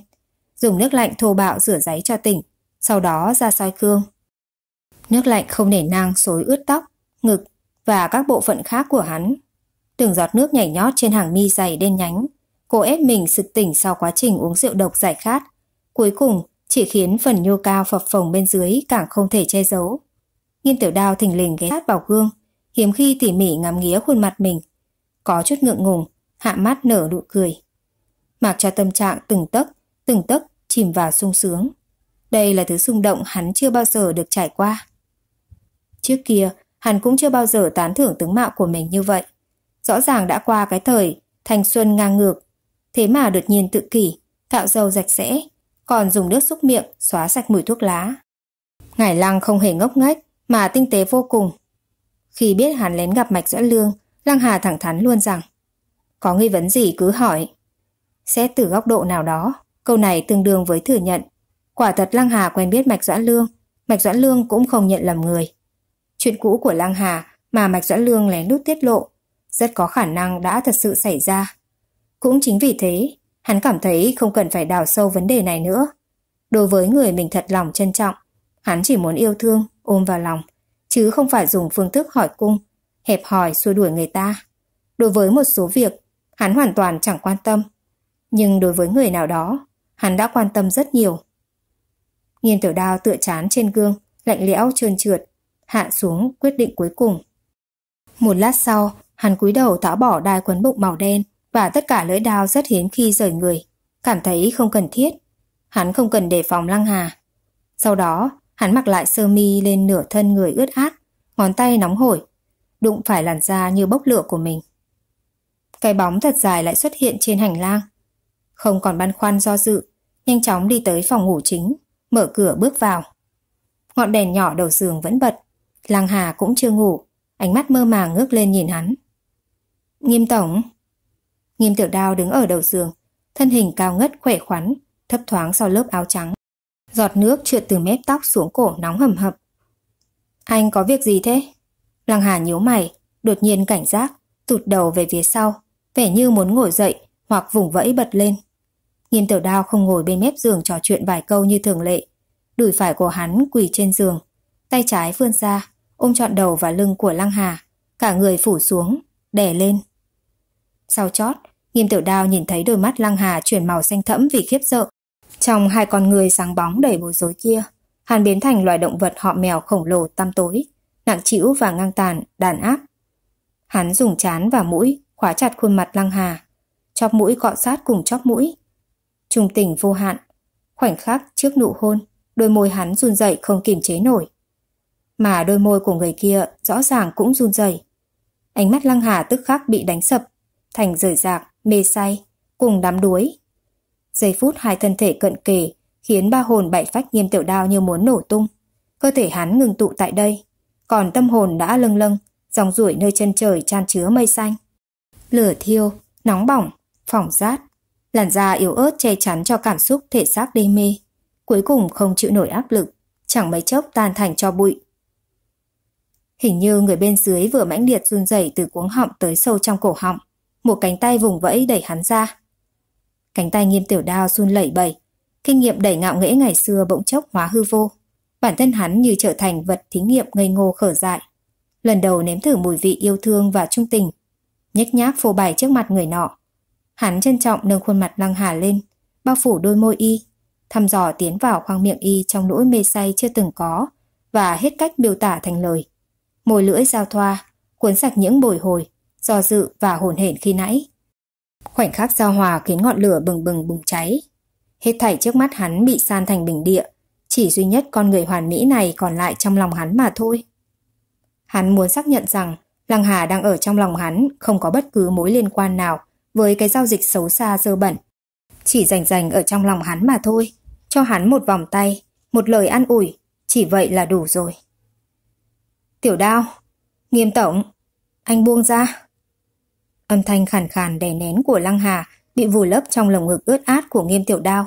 Dùng nước lạnh thô bạo rửa giấy cho tỉnh, sau đó ra soi cương. Nước lạnh không nể nang xối ướt tóc, ngực, và các bộ phận khác của hắn. Từng giọt nước nhảy nhót trên hàng mi dày đen nhánh. Cô ép mình sực tỉnh sau quá trình uống rượu độc giải khát. Cuối cùng, chỉ khiến phần nhô cao phập phồng bên dưới càng không thể che giấu. Nghiêm tiểu đao thình lình ghé sát vào gương, hiếm khi tỉ mỉ ngắm nghía khuôn mặt mình. Có chút ngượng ngùng, hạ mắt nở nụ cười. Mặc cho tâm trạng từng tấc, từng tấc chìm vào sung sướng. Đây là thứ xung động hắn chưa bao giờ được trải qua. Trước kia, hắn cũng chưa bao giờ tán thưởng tướng mạo của mình như vậy. Rõ ràng đã qua cái thời, thanh xuân ngang ngược. Thế mà đột nhiên tự kỷ, cạo dầu rạch sẽ, còn dùng nước xúc miệng xóa sạch mùi thuốc lá. Ngải Lăng không hề ngốc nghếch mà tinh tế vô cùng. Khi biết hắn lén gặp Mạch Doãn Lương, Lăng Hà thẳng thắn luôn rằng có nghi vấn gì cứ hỏi. Xét từ góc độ nào đó, câu này tương đương với thừa nhận. Quả thật Lăng Hà quen biết Mạch Doãn Lương, Mạch Doãn Lương cũng không nhận lầm người chuyện cũ của Lang Hà mà Mạch Doãn Lương lén lút tiết lộ, rất có khả năng đã thật sự xảy ra. Cũng chính vì thế, hắn cảm thấy không cần phải đào sâu vấn đề này nữa. Đối với người mình thật lòng trân trọng, hắn chỉ muốn yêu thương, ôm vào lòng, chứ không phải dùng phương thức hỏi cung, hẹp hỏi xua đuổi người ta. Đối với một số việc, hắn hoàn toàn chẳng quan tâm. Nhưng đối với người nào đó, hắn đã quan tâm rất nhiều. Nghiêm tiểu đao tựa chán trên gương, lạnh lẽo trơn trượt, hạ xuống quyết định cuối cùng. Một lát sau, hắn cúi đầu tháo bỏ đai quấn bụng màu đen và tất cả lưỡi đao rất hiếm khi rời người, cảm thấy không cần thiết. Hắn không cần đề phòng Lăng Hà. Sau đó, hắn mặc lại sơ mi lên nửa thân người ướt át, ngón tay nóng hổi, đụng phải làn da như bốc lửa của mình. Cái bóng thật dài lại xuất hiện trên hành lang. Không còn băn khoăn do dự, nhanh chóng đi tới phòng ngủ chính, mở cửa bước vào. Ngọn đèn nhỏ đầu giường vẫn bật, Lăng Hà cũng chưa ngủ, ánh mắt mơ màng ngước lên nhìn hắn. Nghiêm Tổng Nghiêm Tiểu Đao đứng ở đầu giường, thân hình cao ngất khỏe khoắn, thấp thoáng sau lớp áo trắng. Giọt nước trượt từ mép tóc xuống cổ nóng hầm hập. Anh có việc gì thế? Lăng Hà nhíu mày, đột nhiên cảnh giác, tụt đầu về phía sau, vẻ như muốn ngồi dậy hoặc vùng vẫy bật lên. Nghiêm Tiểu Đao không ngồi bên mép giường trò chuyện vài câu như thường lệ. Đùi phải của hắn quỳ trên giường, tay trái vươn ra, ôm trọn đầu và lưng của Lăng Hà, cả người phủ xuống, đè lên. Sau chót, Nghiêm Tiểu Đao nhìn thấy đôi mắt Lăng Hà chuyển màu xanh thẫm vì khiếp sợ. Trong hai con người sáng bóng đầy bối rối kia, hắn biến thành loài động vật họ mèo khổng lồ tăm tối, nặng trĩu và ngang tàn, đàn áp. Hắn dùng chán và mũi khóa chặt khuôn mặt Lăng Hà, chóp mũi cọ sát cùng chóp mũi. Trung tình vô hạn, khoảnh khắc trước nụ hôn, đôi môi hắn run rẩy không kìm chế nổi mà đôi môi của người kia rõ ràng cũng run rẩy. Ánh mắt Lăng Hà tức khắc bị đánh sập, thành rời rạc, mê say, cùng đám đuối. Giây phút hai thân thể cận kề khiến ba hồn bảy phách nghiêm tiểu đao như muốn nổ tung. Cơ thể hắn ngừng tụ tại đây, còn tâm hồn đã lâng lâng, dòng ruổi nơi chân trời tràn chứa mây xanh. Lửa thiêu, nóng bỏng, phỏng rát, làn da yếu ớt che chắn cho cảm xúc thể xác đê mê. Cuối cùng không chịu nổi áp lực, chẳng mấy chốc tan thành cho bụi, Hình như người bên dưới vừa mãnh liệt run rẩy từ cuống họng tới sâu trong cổ họng. Một cánh tay vùng vẫy đẩy hắn ra. Cánh tay nghiêm tiểu đao run lẩy bẩy. Kinh nghiệm đẩy ngạo nghễ ngày xưa bỗng chốc hóa hư vô. Bản thân hắn như trở thành vật thí nghiệm ngây ngô khở dại. Lần đầu nếm thử mùi vị yêu thương và trung tình. Nhếch nhác phô bày trước mặt người nọ. Hắn trân trọng nâng khuôn mặt lăng hà lên, bao phủ đôi môi y, thăm dò tiến vào khoang miệng y trong nỗi mê say chưa từng có và hết cách biểu tả thành lời môi lưỡi giao thoa, cuốn sạch những bồi hồi, do dự và hồn hển khi nãy. Khoảnh khắc giao hòa khiến ngọn lửa bừng bừng bùng cháy. Hết thảy trước mắt hắn bị san thành bình địa, chỉ duy nhất con người hoàn mỹ này còn lại trong lòng hắn mà thôi. Hắn muốn xác nhận rằng Lăng Hà đang ở trong lòng hắn không có bất cứ mối liên quan nào với cái giao dịch xấu xa dơ bẩn. Chỉ rành rành ở trong lòng hắn mà thôi, cho hắn một vòng tay, một lời an ủi, chỉ vậy là đủ rồi. Tiểu đao, nghiêm tổng, anh buông ra. Âm thanh khàn khàn đè nén của Lăng Hà bị vùi lấp trong lồng ngực ướt át của nghiêm tiểu đao.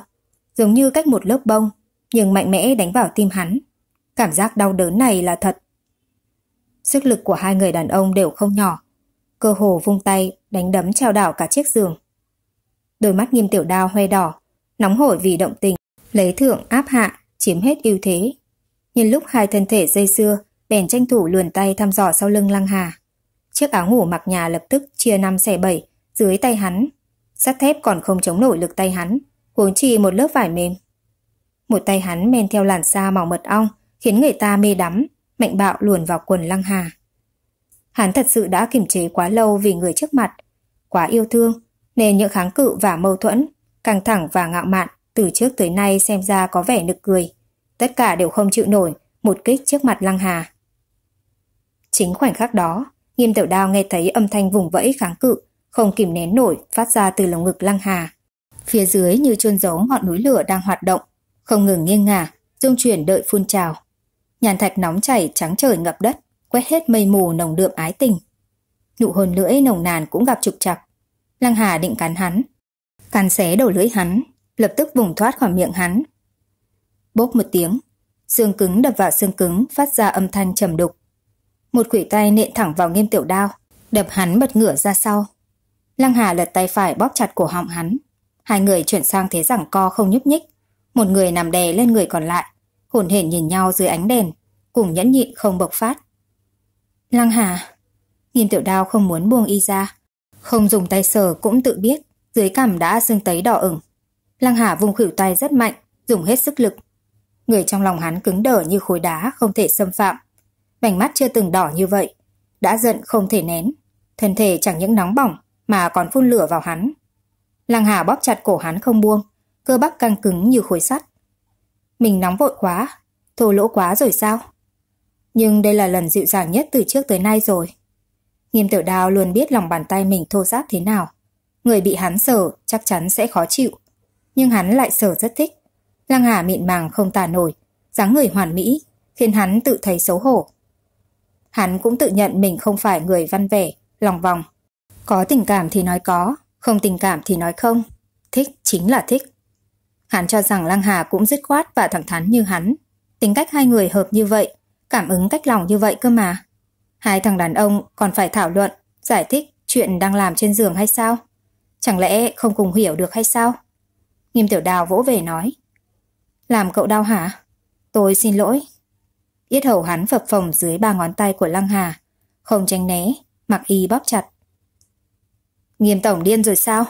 Giống như cách một lớp bông, nhưng mạnh mẽ đánh vào tim hắn. Cảm giác đau đớn này là thật. Sức lực của hai người đàn ông đều không nhỏ. Cơ hồ vung tay, đánh đấm trao đảo cả chiếc giường. Đôi mắt nghiêm tiểu đao hoe đỏ, nóng hổi vì động tình, lấy thượng áp hạ, chiếm hết ưu thế. Nhưng lúc hai thân thể dây xưa, bèn tranh thủ luồn tay thăm dò sau lưng Lăng Hà. Chiếc áo ngủ mặc nhà lập tức chia năm xẻ bảy dưới tay hắn. Sắt thép còn không chống nổi lực tay hắn, huống chi một lớp vải mềm. Một tay hắn men theo làn da màu mật ong, khiến người ta mê đắm, mạnh bạo luồn vào quần Lăng Hà. Hắn thật sự đã kiềm chế quá lâu vì người trước mặt, quá yêu thương, nên những kháng cự và mâu thuẫn, căng thẳng và ngạo mạn từ trước tới nay xem ra có vẻ nực cười. Tất cả đều không chịu nổi một kích trước mặt Lăng Hà. Chính khoảnh khắc đó, nghiêm tiểu đao nghe thấy âm thanh vùng vẫy kháng cự, không kìm nén nổi phát ra từ lồng ngực lăng hà. Phía dưới như chôn giấu ngọn núi lửa đang hoạt động, không ngừng nghiêng ngả, dung chuyển đợi phun trào. Nhàn thạch nóng chảy trắng trời ngập đất, quét hết mây mù nồng đượm ái tình. Nụ hôn lưỡi nồng nàn cũng gặp trục trặc. Lăng Hà định cắn hắn, cắn xé đầu lưỡi hắn, lập tức vùng thoát khỏi miệng hắn. Bốp một tiếng, xương cứng đập vào xương cứng phát ra âm thanh trầm đục. Một quỷ tay nện thẳng vào nghiêm tiểu đao, đập hắn bật ngửa ra sau. Lăng Hà lật tay phải bóp chặt cổ họng hắn. Hai người chuyển sang thế giảng co không nhúc nhích. Một người nằm đè lên người còn lại, hồn hển nhìn nhau dưới ánh đèn, cùng nhẫn nhịn không bộc phát. Lăng Hà, nghiêm tiểu đao không muốn buông y ra. Không dùng tay sờ cũng tự biết, dưới cằm đã sưng tấy đỏ ửng. Lăng Hà vùng khuỷu tay rất mạnh, dùng hết sức lực. Người trong lòng hắn cứng đờ như khối đá không thể xâm phạm, vành mắt chưa từng đỏ như vậy. Đã giận không thể nén, thân thể chẳng những nóng bỏng mà còn phun lửa vào hắn. Lăng Hà bóp chặt cổ hắn không buông, cơ bắp căng cứng như khối sắt. Mình nóng vội quá, thô lỗ quá rồi sao? Nhưng đây là lần dịu dàng nhất từ trước tới nay rồi. Nghiêm tiểu đào luôn biết lòng bàn tay mình thô giáp thế nào. Người bị hắn sờ chắc chắn sẽ khó chịu. Nhưng hắn lại sờ rất thích. Lăng Hà mịn màng không tà nổi, dáng người hoàn mỹ, khiến hắn tự thấy xấu hổ. Hắn cũng tự nhận mình không phải người văn vẻ, lòng vòng. Có tình cảm thì nói có, không tình cảm thì nói không. Thích chính là thích. Hắn cho rằng Lăng Hà cũng dứt khoát và thẳng thắn như hắn. Tính cách hai người hợp như vậy, cảm ứng cách lòng như vậy cơ mà. Hai thằng đàn ông còn phải thảo luận, giải thích chuyện đang làm trên giường hay sao? Chẳng lẽ không cùng hiểu được hay sao? Nghiêm tiểu đào vỗ về nói. Làm cậu đau hả? Tôi xin lỗi, Yết hầu hắn phập phồng dưới ba ngón tay của Lăng Hà. Không tránh né, mặc y bóp chặt. Nghiêm tổng điên rồi sao?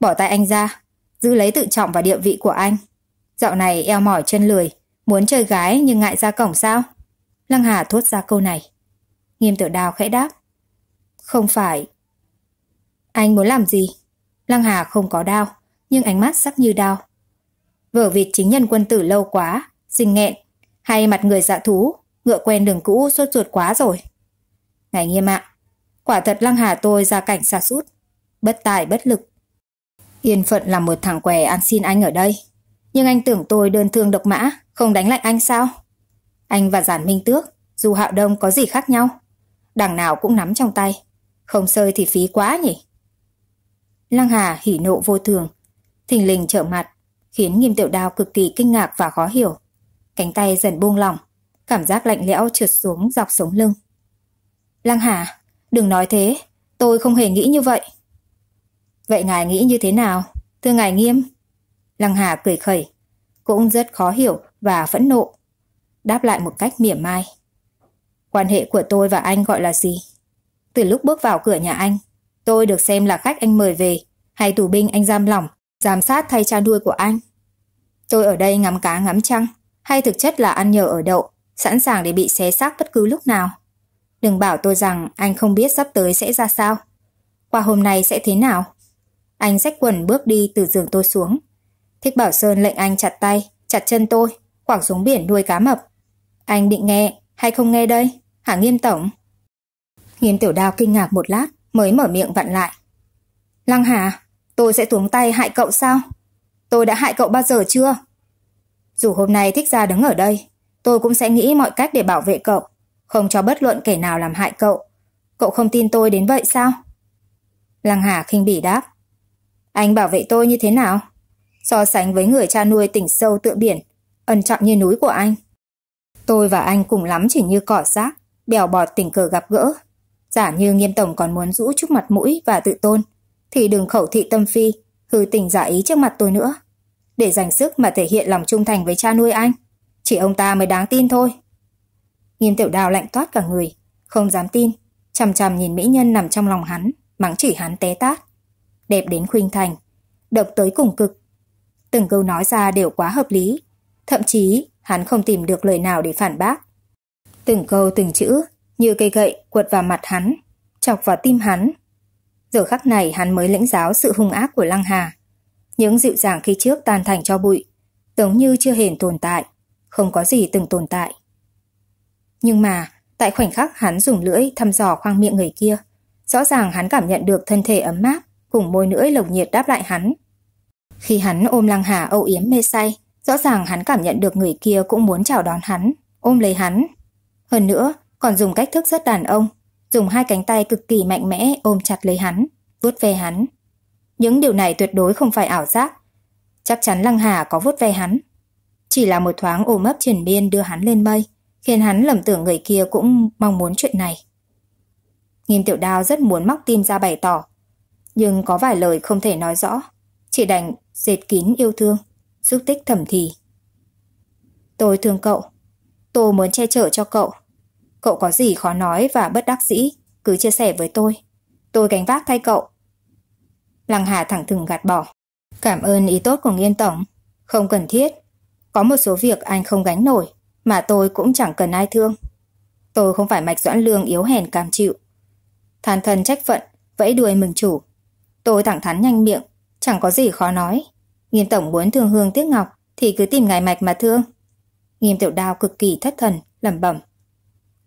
Bỏ tay anh ra, giữ lấy tự trọng và địa vị của anh. Dạo này eo mỏi chân lười, muốn chơi gái nhưng ngại ra cổng sao? Lăng Hà thốt ra câu này. Nghiêm tử đào khẽ đáp. Không phải. Anh muốn làm gì? Lăng Hà không có đau, nhưng ánh mắt sắc như đau. Vở vịt chính nhân quân tử lâu quá, sinh nghẹn, hay mặt người dạ thú, ngựa quen đường cũ sốt ruột quá rồi. Ngài nghiêm ạ, quả thật lăng hà tôi ra cảnh xa sút bất tài bất lực. Yên phận là một thằng què ăn xin anh ở đây. Nhưng anh tưởng tôi đơn thương độc mã, không đánh lại anh sao? Anh và Giản Minh Tước, dù Hạo Đông có gì khác nhau. đằng nào cũng nắm trong tay. Không sơi thì phí quá nhỉ. Lăng Hà hỉ nộ vô thường. Thình lình trở mặt, khiến nghiêm tiểu đao cực kỳ kinh ngạc và khó hiểu. Cánh tay dần buông lỏng, cảm giác lạnh lẽo trượt xuống dọc sống lưng. Lăng Hà, đừng nói thế, tôi không hề nghĩ như vậy. Vậy ngài nghĩ như thế nào, thưa ngài nghiêm? Lăng Hà cười khẩy, cũng rất khó hiểu và phẫn nộ. Đáp lại một cách mỉa mai. Quan hệ của tôi và anh gọi là gì? Từ lúc bước vào cửa nhà anh, tôi được xem là khách anh mời về, hay tù binh anh giam lỏng, giám sát thay cha nuôi của anh. Tôi ở đây ngắm cá ngắm trăng, hay thực chất là ăn nhờ ở đậu, sẵn sàng để bị xé xác bất cứ lúc nào. Đừng bảo tôi rằng anh không biết sắp tới sẽ ra sao. Qua hôm nay sẽ thế nào? Anh xách quần bước đi từ giường tôi xuống. Thích Bảo Sơn lệnh anh chặt tay, chặt chân tôi, quảng xuống biển nuôi cá mập. Anh định nghe hay không nghe đây? Hả nghiêm tổng? Nghiêm tiểu đao kinh ngạc một lát, mới mở miệng vặn lại. Lăng Hà, tôi sẽ tuống tay hại cậu sao? Tôi đã hại cậu bao giờ chưa? Dù hôm nay thích ra đứng ở đây, tôi cũng sẽ nghĩ mọi cách để bảo vệ cậu, không cho bất luận kẻ nào làm hại cậu. Cậu không tin tôi đến vậy sao? Lăng Hà khinh bỉ đáp. Anh bảo vệ tôi như thế nào? So sánh với người cha nuôi tỉnh sâu tựa biển, ân trọng như núi của anh. Tôi và anh cùng lắm chỉ như cỏ rác, bèo bọt tình cờ gặp gỡ. Giả như nghiêm tổng còn muốn rũ chút mặt mũi và tự tôn, thì đừng khẩu thị tâm phi, hư tình giả ý trước mặt tôi nữa để dành sức mà thể hiện lòng trung thành với cha nuôi anh. Chỉ ông ta mới đáng tin thôi. Nghiêm tiểu đào lạnh toát cả người, không dám tin, chằm chằm nhìn mỹ nhân nằm trong lòng hắn, mắng chỉ hắn té tát. Đẹp đến khuynh thành, độc tới cùng cực. Từng câu nói ra đều quá hợp lý, thậm chí hắn không tìm được lời nào để phản bác. Từng câu từng chữ như cây gậy quật vào mặt hắn, chọc vào tim hắn. Giờ khắc này hắn mới lĩnh giáo sự hung ác của Lăng Hà những dịu dàng khi trước tan thành cho bụi, giống như chưa hề tồn tại, không có gì từng tồn tại. Nhưng mà, tại khoảnh khắc hắn dùng lưỡi thăm dò khoang miệng người kia, rõ ràng hắn cảm nhận được thân thể ấm áp cùng môi lưỡi lồng nhiệt đáp lại hắn. Khi hắn ôm Lăng Hà âu yếm mê say, rõ ràng hắn cảm nhận được người kia cũng muốn chào đón hắn, ôm lấy hắn. Hơn nữa, còn dùng cách thức rất đàn ông, dùng hai cánh tay cực kỳ mạnh mẽ ôm chặt lấy hắn, vuốt về hắn, những điều này tuyệt đối không phải ảo giác. Chắc chắn Lăng Hà có vút ve hắn. Chỉ là một thoáng ôm ấp triển biên đưa hắn lên mây, khiến hắn lầm tưởng người kia cũng mong muốn chuyện này. Nghiêm tiểu đao rất muốn móc tim ra bày tỏ, nhưng có vài lời không thể nói rõ, chỉ đành dệt kín yêu thương, giúp tích thầm thì. Tôi thương cậu, tôi muốn che chở cho cậu. Cậu có gì khó nói và bất đắc dĩ, cứ chia sẻ với tôi. Tôi gánh vác thay cậu. Lăng Hà thẳng thừng gạt bỏ. Cảm ơn ý tốt của Nghiêm Tổng. Không cần thiết. Có một số việc anh không gánh nổi, mà tôi cũng chẳng cần ai thương. Tôi không phải mạch doãn lương yếu hèn cam chịu. Than thân trách phận, vẫy đuôi mừng chủ. Tôi thẳng thắn nhanh miệng, chẳng có gì khó nói. Nghiêm Tổng muốn thương hương tiếc ngọc thì cứ tìm ngài mạch mà thương. Nghiêm tiểu đao cực kỳ thất thần, lẩm bẩm.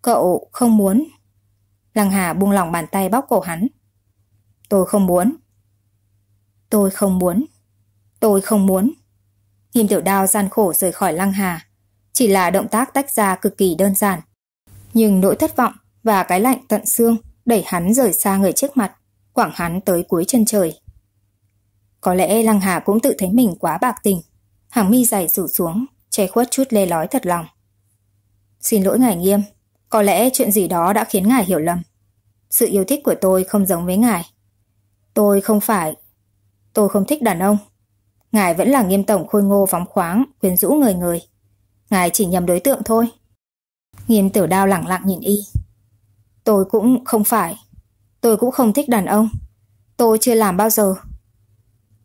Cậu không muốn. Lăng Hà buông lòng bàn tay bóc cổ hắn. Tôi không muốn, Tôi không muốn. Tôi không muốn. Kim tiểu đao gian khổ rời khỏi lăng hà. Chỉ là động tác tách ra cực kỳ đơn giản. Nhưng nỗi thất vọng và cái lạnh tận xương đẩy hắn rời xa người trước mặt, quảng hắn tới cuối chân trời. Có lẽ Lăng Hà cũng tự thấy mình quá bạc tình. Hàng mi dày rủ xuống, che khuất chút lê lói thật lòng. Xin lỗi ngài nghiêm, có lẽ chuyện gì đó đã khiến ngài hiểu lầm. Sự yêu thích của tôi không giống với ngài. Tôi không phải Tôi không thích đàn ông. Ngài vẫn là nghiêm tổng khôi ngô phóng khoáng, quyến rũ người người. Ngài chỉ nhầm đối tượng thôi. Nghiêm tiểu đao lẳng lặng nhìn y. Tôi cũng không phải. Tôi cũng không thích đàn ông. Tôi chưa làm bao giờ.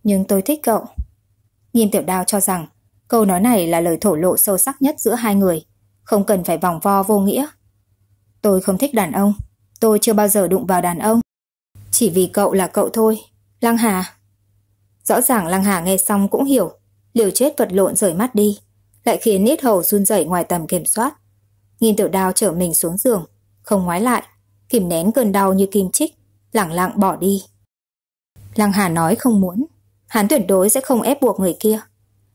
Nhưng tôi thích cậu. Nghiêm tiểu đao cho rằng câu nói này là lời thổ lộ sâu sắc nhất giữa hai người. Không cần phải vòng vo vô nghĩa. Tôi không thích đàn ông. Tôi chưa bao giờ đụng vào đàn ông. Chỉ vì cậu là cậu thôi. Lăng Hà. Rõ ràng Lăng Hà nghe xong cũng hiểu, liều chết vật lộn rời mắt đi, lại khiến nít hầu run rẩy ngoài tầm kiểm soát. nhìn tiểu đao trở mình xuống giường, không ngoái lại, kìm nén cơn đau như kim chích, lẳng lặng bỏ đi. Lăng Hà nói không muốn, hắn tuyệt đối sẽ không ép buộc người kia.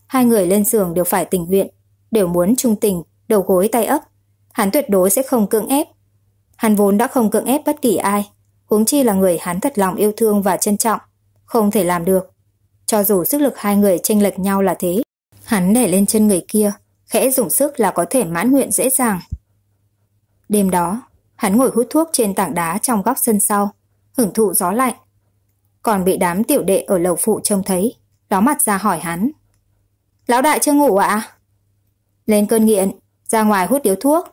Hai người lên giường đều phải tình nguyện, đều muốn trung tình, đầu gối tay ấp. Hắn tuyệt đối sẽ không cưỡng ép. Hắn vốn đã không cưỡng ép bất kỳ ai, huống chi là người hắn thật lòng yêu thương và trân trọng, không thể làm được. Cho dù sức lực hai người chênh lệch nhau là thế, hắn đè lên chân người kia, khẽ dùng sức là có thể mãn nguyện dễ dàng. Đêm đó, hắn ngồi hút thuốc trên tảng đá trong góc sân sau, hưởng thụ gió lạnh. Còn bị đám tiểu đệ ở lầu phụ trông thấy, đó mặt ra hỏi hắn. Lão đại chưa ngủ ạ? À? Lên cơn nghiện, ra ngoài hút điếu thuốc.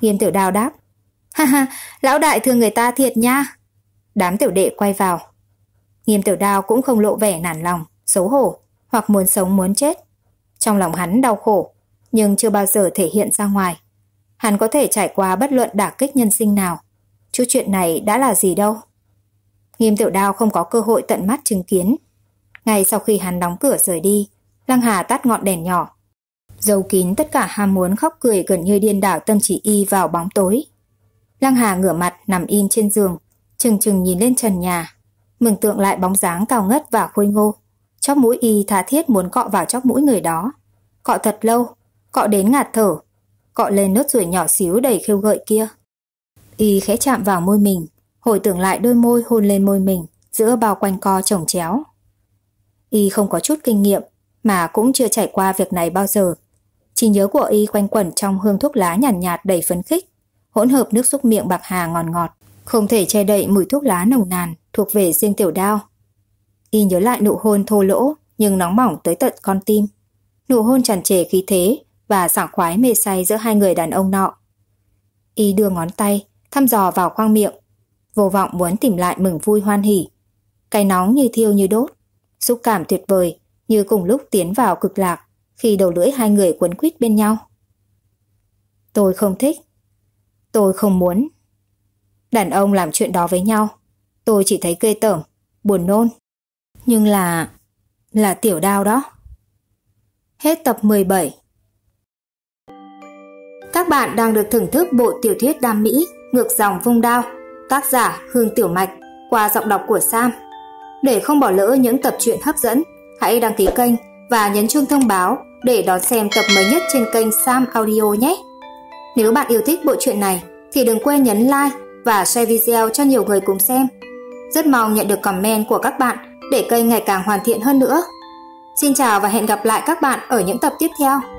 Nghiêm tiểu đào đáp. Ha ha, lão đại thương người ta thiệt nha. Đám tiểu đệ quay vào, Nghiêm tử đao cũng không lộ vẻ nản lòng, xấu hổ, hoặc muốn sống muốn chết. Trong lòng hắn đau khổ, nhưng chưa bao giờ thể hiện ra ngoài. Hắn có thể trải qua bất luận đả kích nhân sinh nào. Chú chuyện này đã là gì đâu. Nghiêm tiểu đao không có cơ hội tận mắt chứng kiến. Ngay sau khi hắn đóng cửa rời đi, Lăng Hà tắt ngọn đèn nhỏ. Dầu kín tất cả ham muốn khóc cười gần như điên đảo tâm trí y vào bóng tối. Lăng Hà ngửa mặt nằm im trên giường, chừng chừng nhìn lên trần nhà, Mừng tượng lại bóng dáng cao ngất và khôi ngô. Chóp mũi y thà thiết muốn cọ vào chóp mũi người đó. Cọ thật lâu, cọ đến ngạt thở, cọ lên nốt ruồi nhỏ xíu đầy khêu gợi kia. Y khẽ chạm vào môi mình, hồi tưởng lại đôi môi hôn lên môi mình giữa bao quanh co chồng chéo. Y không có chút kinh nghiệm mà cũng chưa trải qua việc này bao giờ. Chỉ nhớ của Y quanh quẩn trong hương thuốc lá nhàn nhạt, nhạt đầy phấn khích, hỗn hợp nước xúc miệng bạc hà ngọt ngọt, không thể che đậy mùi thuốc lá nồng nàn thuộc về riêng tiểu đao. Y nhớ lại nụ hôn thô lỗ nhưng nóng bỏng tới tận con tim. Nụ hôn tràn trề khí thế và sảng khoái mê say giữa hai người đàn ông nọ. Y đưa ngón tay, thăm dò vào khoang miệng, vô vọng muốn tìm lại mừng vui hoan hỉ. Cái nóng như thiêu như đốt, xúc cảm tuyệt vời như cùng lúc tiến vào cực lạc khi đầu lưỡi hai người quấn quýt bên nhau. Tôi không thích. Tôi không muốn. Đàn ông làm chuyện đó với nhau Tôi chỉ thấy ghê tởm, buồn nôn. Nhưng là... là tiểu đao đó. Hết tập 17 Các bạn đang được thưởng thức bộ tiểu thuyết đam mỹ Ngược dòng vung đao, tác giả Hương Tiểu Mạch qua giọng đọc của Sam. Để không bỏ lỡ những tập truyện hấp dẫn, hãy đăng ký kênh và nhấn chuông thông báo để đón xem tập mới nhất trên kênh Sam Audio nhé. Nếu bạn yêu thích bộ truyện này thì đừng quên nhấn like và share video cho nhiều người cùng xem. Rất mong nhận được comment của các bạn để kênh ngày càng hoàn thiện hơn nữa. Xin chào và hẹn gặp lại các bạn ở những tập tiếp theo.